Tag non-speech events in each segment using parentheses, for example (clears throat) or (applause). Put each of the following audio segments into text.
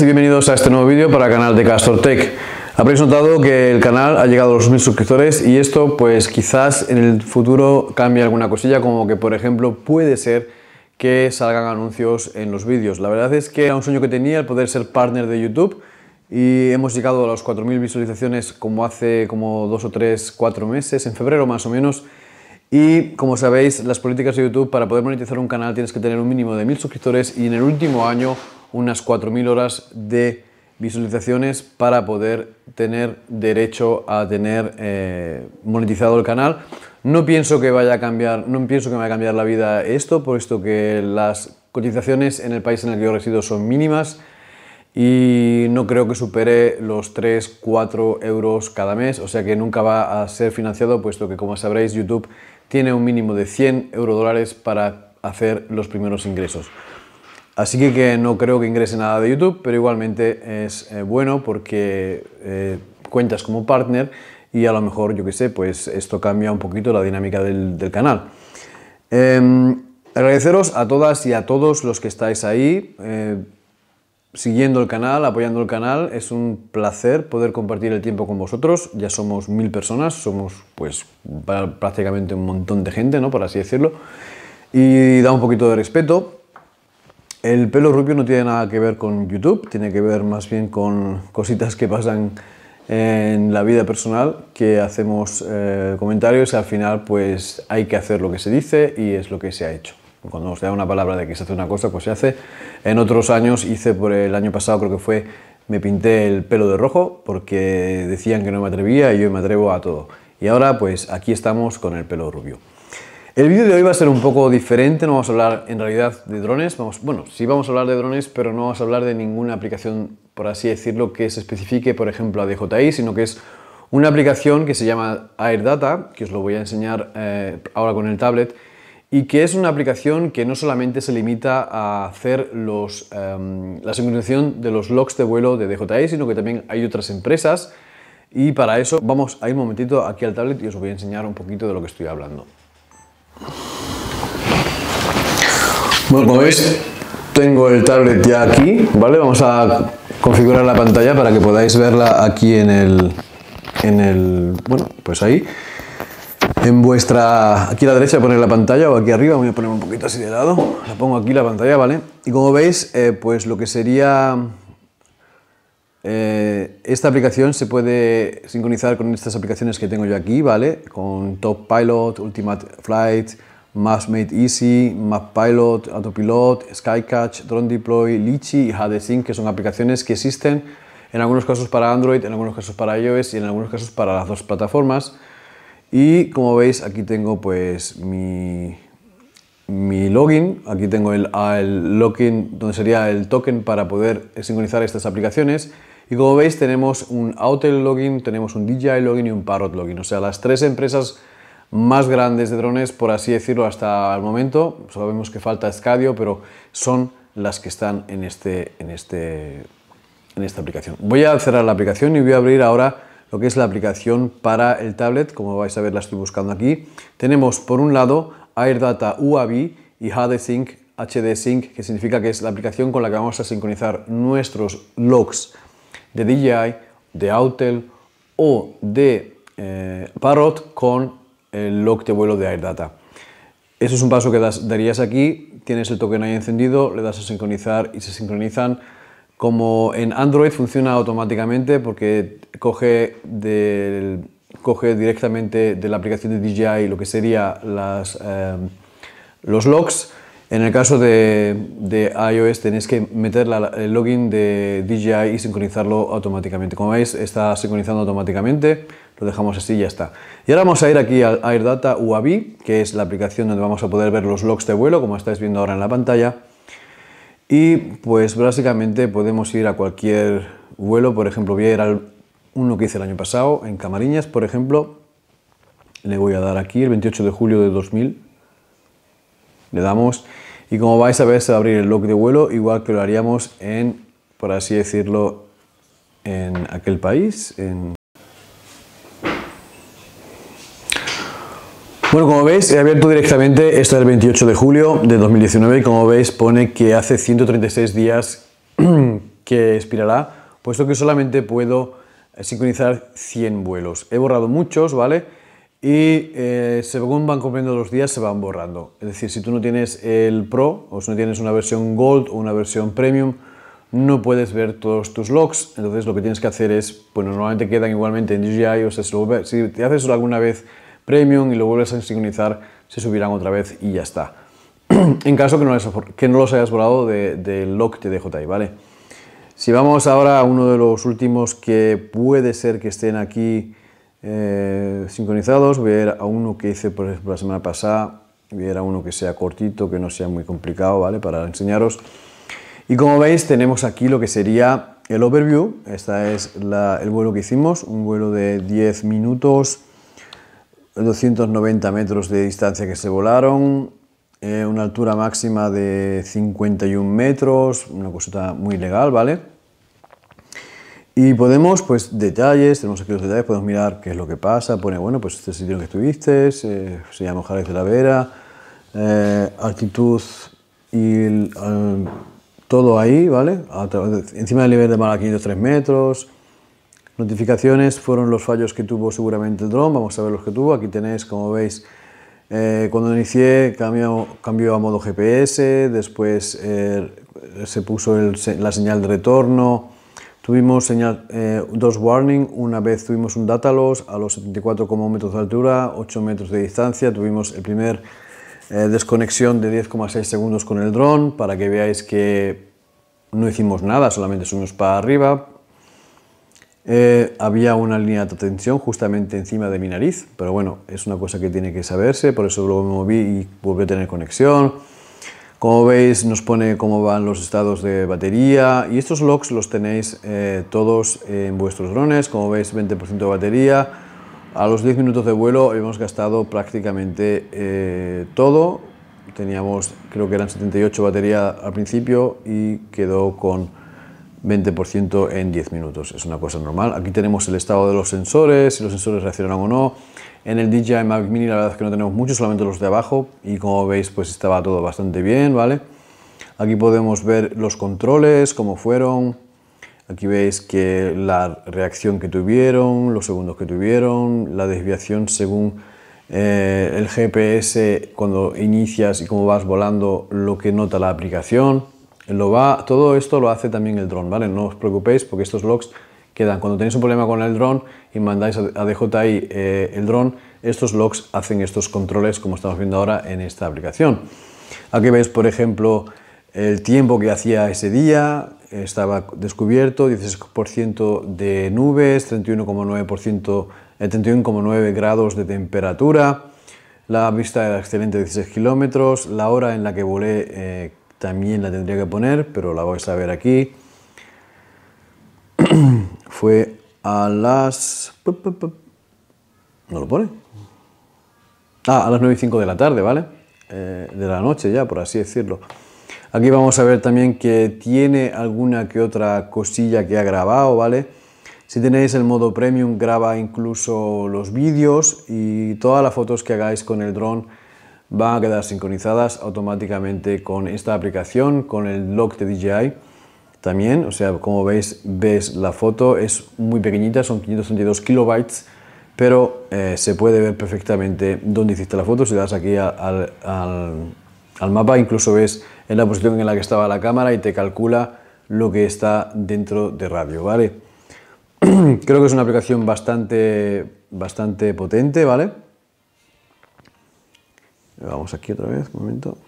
y bienvenidos a este nuevo vídeo para el canal de Castor Tech. Habréis notado que el canal ha llegado a los 1000 suscriptores y esto pues quizás en el futuro cambie alguna cosilla como que por ejemplo puede ser que salgan anuncios en los vídeos. La verdad es que era un sueño que tenía el poder ser partner de YouTube y hemos llegado a las 4000 visualizaciones como hace como dos o 3, cuatro meses, en febrero más o menos. Y como sabéis, las políticas de YouTube para poder monetizar un canal tienes que tener un mínimo de 1000 suscriptores y en el último año unas 4.000 horas de visualizaciones para poder tener derecho a tener eh, monetizado el canal. No pienso que vaya a cambiar, no pienso que a cambiar la vida esto, puesto que las cotizaciones en el país en el que yo resido son mínimas y no creo que supere los 3, 4 euros cada mes, o sea que nunca va a ser financiado, puesto que como sabréis YouTube tiene un mínimo de 100 dólares para hacer los primeros ingresos. Así que, que, no creo que ingrese nada de YouTube, pero igualmente es eh, bueno porque eh, cuentas como partner y a lo mejor, yo qué sé, pues esto cambia un poquito la dinámica del, canal. Em, agradeceros a todas y a todos los que estáis ahí eh, siguiendo el canal, apoyando el canal. Es un placer poder compartir el tiempo con vosotros. Ya somos mil personas, somos pues prácticamente un montón de gente, ¿no? Por así decirlo. Y da un poquito de respeto el pelo rubio no tiene nada que ver con YouTube, tiene que ver más bien con cositas que pasan en la vida personal, que hacemos eh, comentarios y al final pues hay que hacer lo que se dice y es lo que se ha hecho. Cuando os da una palabra de que se hace una cosa, pues se hace. En otros años hice, por el año pasado creo que fue, me pinté el pelo de rojo porque decían que no me atrevía y yo me atrevo a todo. Y ahora pues aquí estamos con el pelo rubio. El vídeo de hoy va a ser un poco diferente, no vamos a hablar en realidad de drones, vamos, bueno, sí vamos a hablar de drones, pero no vamos a hablar de ninguna aplicación, por así decirlo, que se especifique, por ejemplo, a DJI, sino que es una aplicación que se llama AirData, que os lo voy a enseñar eh, ahora con el tablet, y que es una aplicación que no solamente se limita a hacer em, la simulación de los logs de vuelo de DJI, sino que también hay otras empresas, y para eso vamos a ir un momentito aquí al tablet y os voy a enseñar un poquito de lo que estoy hablando. Bueno, como veis, tengo el tablet ya aquí, ¿vale? Vamos a configurar la pantalla para que podáis verla aquí en el, en el, bueno, pues ahí. En vuestra, aquí a la derecha poner la pantalla o aquí arriba, voy a poner un poquito así de lado, la pongo aquí la pantalla, ¿vale? Y como veis, eh, pues lo que sería eh, esta aplicación se puede sincronizar con estas aplicaciones que tengo yo aquí, ¿vale? Con Top Pilot, Ultimate Flight, Mass Made Easy, Map Pilot, Autopilot, Skycatch, Drone Deploy, Litchi y HDSync, que son aplicaciones que existen en algunos casos para Android, en algunos casos para iOS y en algunos casos para las dos plataformas. Y como veis, aquí tengo pues mi, mi login, aquí tengo el, login donde sería el token para poder sincronizar estas aplicaciones y como veis tenemos un Autel login, tenemos un DJI login y un Parrot login, o sea las tres empresas más grandes de drones por así decirlo hasta el momento, sabemos que falta Scadio pero son las que están en, este, en, este, en esta aplicación. Voy a cerrar la aplicación y voy a abrir ahora lo que es la aplicación para el tablet, como vais a ver la estoy buscando aquí. Tenemos por un lado AirData UAV y HDSync HDSync, que significa que es la aplicación con la que vamos a sincronizar nuestros logs de DJI, de Autel o de eh, Parrot con el log de vuelo de AirData. Eso es un paso que darías aquí, tienes el token ahí encendido, le das a sincronizar y se sincronizan. Como en Android funciona automáticamente porque coge del coge directamente de la aplicación de DJI lo que serían em, los logs. En el caso de, iOS tenéis que meter el login de DJI y sincronizarlo automáticamente. Como veis está sincronizando automáticamente, lo dejamos así y ya está. Y ahora vamos a ir aquí al AirData UAV, que es la aplicación donde vamos a poder ver los logs de vuelo, como estáis viendo ahora en la pantalla. Y pues básicamente podemos ir a cualquier vuelo, por ejemplo voy a ir al uno que hice el año pasado en Camariñas, por ejemplo. Le voy a dar aquí el 28 de julio de 2000. Le damos y como vais a ver se va a abrir el log de vuelo igual que lo haríamos en, por así decirlo, en aquel país. Bueno, como veis, he abierto directamente esto del 28 de julio de 2019 y como veis pone que hace 136 días (clears throat) que expirará, puesto que solamente puedo eh, sincronizar 100 vuelos. He borrado muchos, ¿vale? Y eh, según van cumpliendo los días se van borrando. Es decir, si tú no tienes el Pro o si no tienes una versión Gold o una versión Premium, no puedes ver todos tus logs. Entonces lo que tienes que hacer es, pues normalmente quedan igualmente en DJI o sea, si, si te haces alguna vez Premium y lo vuelves a sincronizar, se subirán otra vez y ya está. (clears throat) en caso que no, los hayas borrado del log de DJI, ¿vale? Si vamos ahora a uno de los últimos que puede ser que estén aquí eh, sincronizados, voy a ir a uno que hice por la semana pasada, voy a ir a uno que sea cortito, que no sea muy complicado, ¿vale? Para enseñaros. Y como veis tenemos aquí lo que sería el overview, este es el vuelo que hicimos, un vuelo de 10 minutos, 290 metros de distancia que se volaron, eh, una altura máxima de 51 metros, una cosita muy legal, ¿vale? Y podemos, pues, detalles, tenemos aquí los detalles, podemos mirar qué es lo que pasa, pone, bueno, pues este sitio en que estuviste, se llama Jarez de la Vera, eh, altitud y todo ahí, ¿vale? Encima del nivel de mar a 503 metros, Notificaciones fueron los fallos que tuvo seguramente el dron, vamos a ver los que tuvo. Aquí tenéis, como veis, eh, cuando inicié cambió, cambió, a modo GPS, después eh, se puso la señal de retorno, tuvimos eh, dos warnings, una vez tuvimos un data loss a los 74,1 metros de altura, 8 metros de distancia, tuvimos el primer desconexión de 10,6 segundos con el dron para que veáis que no hicimos nada, solamente subimos para arriba, eh, había una línea de tensión justamente encima de mi nariz, pero bueno, es una cosa que tiene que saberse, por eso luego me moví y volví a tener conexión. Como veis, nos pone cómo van los estados de batería y estos logs los tenéis eh, todos en vuestros drones. Como veis, 20% de batería. A los 10 minutos de vuelo hemos gastado prácticamente eh, todo. Teníamos, creo que eran 78 batería al principio y quedó con 20% en 10 minutos. Es una cosa normal. Aquí tenemos el estado de los sensores, si los sensores reaccionan o no. En el DJI Mavic Mini la verdad es que no tenemos mucho, solamente los de abajo y como veis pues estaba todo bastante bien, ¿vale? Aquí podemos ver los controles, cómo fueron. Aquí veis que la reacción que tuvieron, los segundos que tuvieron, la desviación según eh, el GPS cuando inicias y cómo vas volando, lo que nota la aplicación. Lo va, todo esto lo hace también el dron, ¿vale? No os preocupéis porque estos logs quedan. Cuando tenéis un problema con el dron y mandáis a DJI eh, el dron, estos logs hacen estos controles como estamos viendo ahora en esta aplicación. Aquí veis, por ejemplo, el tiempo que hacía ese día, estaba descubierto, 16% de nubes, 31,9% 31,9 eh, grados de temperatura, la vista era excelente 16 kilómetros, la hora en la que volé eh, también la tendría que poner, pero la vais a ver aquí. (clears throat) Fue a las... ¿No lo pone? Ah, a las 9 y 5 de la tarde, ¿vale? Eh, de la noche ya, por así decirlo. Aquí vamos a ver también que tiene alguna que otra cosilla que ha grabado, ¿vale? Si tenéis el modo premium, graba incluso los vídeos y todas las fotos que hagáis con el dron van a quedar sincronizadas automáticamente con esta aplicación, con el log de DJI también. O sea, como veis, ves la foto, es muy pequeñita, son 532 kilobytes, pero eh, se puede ver perfectamente dónde hiciste la foto. Si das aquí al, al mapa, incluso ves en la posición en la que estaba la cámara y te calcula lo que está dentro de radio, ¿vale? (clears throat) Creo que es una aplicación bastante, bastante potente, ¿vale? Vamos aquí otra vez, un momento.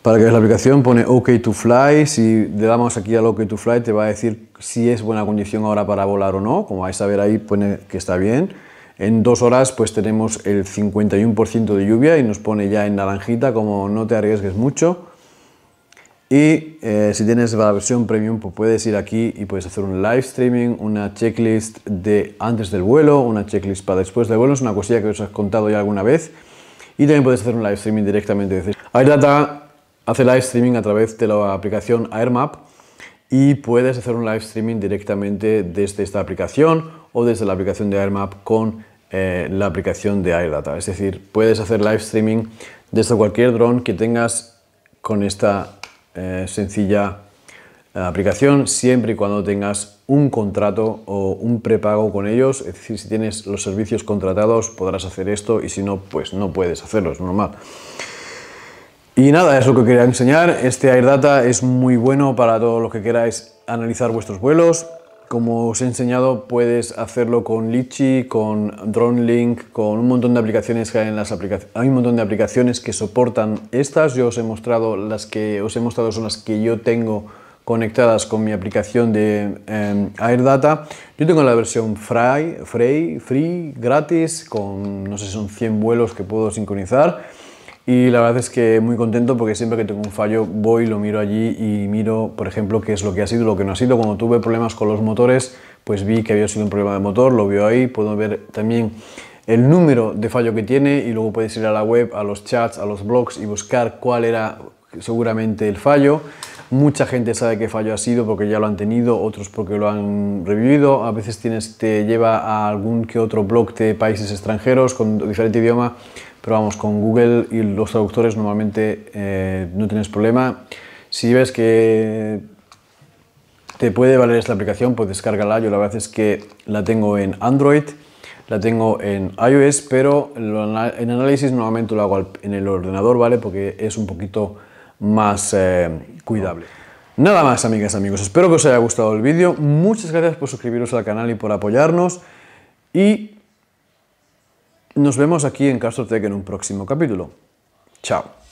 Para que veas la aplicación pone OK to fly. Si le damos aquí al OK to fly te va a decir si es buena condición ahora para volar o no. Como vais a ver ahí pone que está bien. En dos horas pues tenemos el 51% de lluvia y nos pone ya en naranjita como no te arriesgues mucho. Y eh, si tienes la versión premium pues puedes ir aquí y puedes hacer un live streaming, una checklist de antes del vuelo, una checklist para después del vuelo. Es una cosilla que os he contado ya alguna vez. Y también puedes hacer un live streaming directamente desde... AirData hace live streaming a través de la aplicación AirMap y puedes hacer un live streaming directamente desde esta aplicación o desde la aplicación de AirMap con eh, la aplicación de AirData. Es decir, puedes hacer live streaming desde cualquier dron que tengas con esta eh, sencilla aplicación siempre y cuando tengas un contrato o un prepago con ellos. Es decir, si tienes los servicios contratados podrás hacer esto y si no, pues no puedes hacerlo, es normal. Y nada, es lo que quería enseñar. Este air data es muy bueno para todo lo que queráis analizar vuestros vuelos. Como os he enseñado, puedes hacerlo con Litchi, con DroneLink, con un montón de aplicaciones que hay en las aplicaciones. Hay un montón de aplicaciones que soportan estas. Yo os he mostrado las que os he mostrado son las que yo tengo conectadas con mi aplicación de em, AirData. Yo tengo la versión free, free, free, gratis, con no sé, son 100 vuelos que puedo sincronizar. Y la verdad es que muy contento porque siempre que tengo un fallo voy, lo miro allí y miro, por ejemplo, qué es lo que ha sido, lo que no ha sido. Cuando tuve problemas con los motores, pues vi que había sido un problema de motor, lo veo ahí, puedo ver también el número de fallo que tiene y luego puedes ir a la web, a los chats, a los blogs y buscar cuál era seguramente el fallo. Mucha gente sabe qué fallo ha sido porque ya lo han tenido, otros porque lo han revivido. A veces tienes, te lleva a algún que otro blog de países extranjeros con diferente idioma, pero vamos, con Google y los traductores normalmente eh, no tienes problema. Si ves que te puede valer esta aplicación, pues descárgala. Yo la verdad es que la tengo en Android, la tengo en iOS, pero en análisis normalmente lo hago en el ordenador, ¿vale? Porque es un poquito más eh, cuidable. Nada más, amigas, amigos. Espero que os haya gustado el vídeo. Muchas gracias por suscribiros al canal y por apoyarnos. Y nos vemos aquí en Tech en un próximo capítulo. Chao.